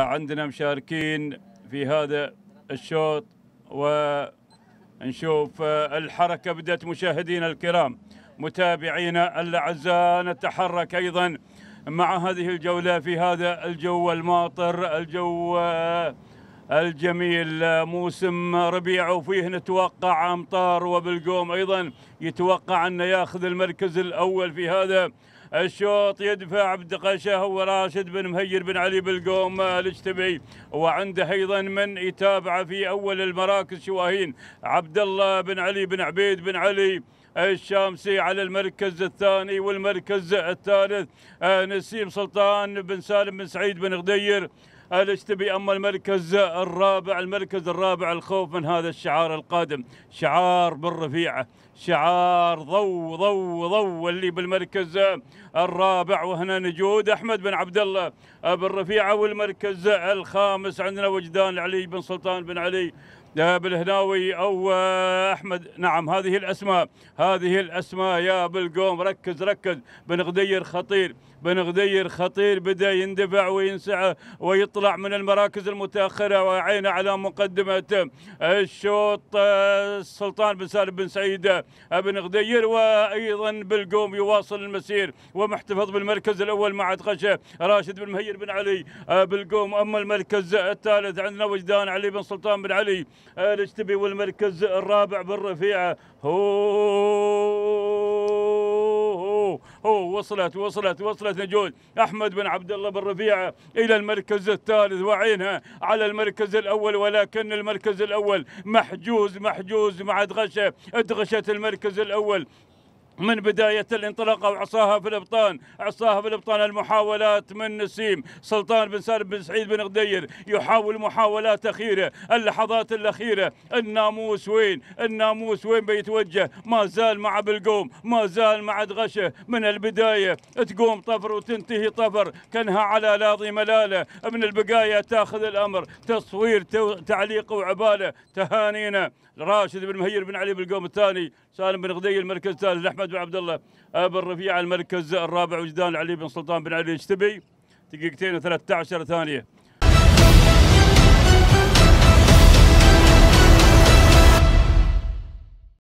عندنا مشاركين في هذا الشوط ونشوف آه، الحركة بدأت مشاهدينا الكرام متابعينا الأعزاء نتحرك أيضا مع هذه الجولة في هذا الجو الماطر الجو آه، الجميل آه، موسم ربيع وفيه نتوقع أمطار وبالقوم أيضا يتوقع أنه ياخذ المركز الأول في هذا الشوط يدفع عبد قشه وراشد بن مهير بن علي بالقوم آه، الاجتبي وعنده ايضا من يتابعه في اول المراكز شواهين عبد الله بن علي بن عبيد بن علي الشامسي على المركز الثاني والمركز الثالث آه، نسيم سلطان بن سالم بن سعيد بن غدير الاشتبي أما المركز الرابع المركز الرابع الخوف من هذا الشعار القادم شعار بالرفيعة شعار ضو ضو ضو اللي بالمركز الرابع وهنا نجود احمد بن عبد الله بالرفيعه والمركز الخامس عندنا وجدان علي بن سلطان بن علي بالهناوي او احمد نعم هذه الاسماء هذه الاسماء يا بالقوم ركز ركز بن غدير خطير بن غدير خطير بدا يندفع وينسع ويطلع من المراكز المتاخره وعينه على مقدمه الشوط السلطان بن سالم بن سعيد بن غدير وايضا بالقوم يواصل المسير ومحتفظ بالمركز الاول مع تخشى راشد بن مهير بن علي بالقوم اما المركز الثالث عندنا وجدان علي بن سلطان بن علي الاجتبي والمركز الرابع بالرفيعة هو هو وصلت وصلت وصلت نجول احمد بن عبد الله بن الى المركز الثالث وعينها على المركز الاول ولكن المركز الاول محجوز محجوز مع دغشه ادغشت المركز الاول من بداية الانطلاقة وعصاها في الأبطان عصاها في الأبطان المحاولات من نسيم سلطان بن سالم بن سعيد بن غدير يحاول محاولات أخيرة اللحظات الأخيرة الناموس وين الناموس وين بيتوجه ما زال مع بالقوم ما زال مع دغشه من البداية تقوم طفر وتنتهي طفر كانها على لاضي ملالة من البقايا تاخذ الأمر تصوير تعليق وعبالة تهانينا راشد بن مهير بن علي بالقوم الثاني سالم بن غدير المركز الثالث لحمد محمد بن عبد الله آه، بن رفيع المركز الرابع وجدان علي بن سلطان بن علي الشتبي دقيقتين و13 ثانيه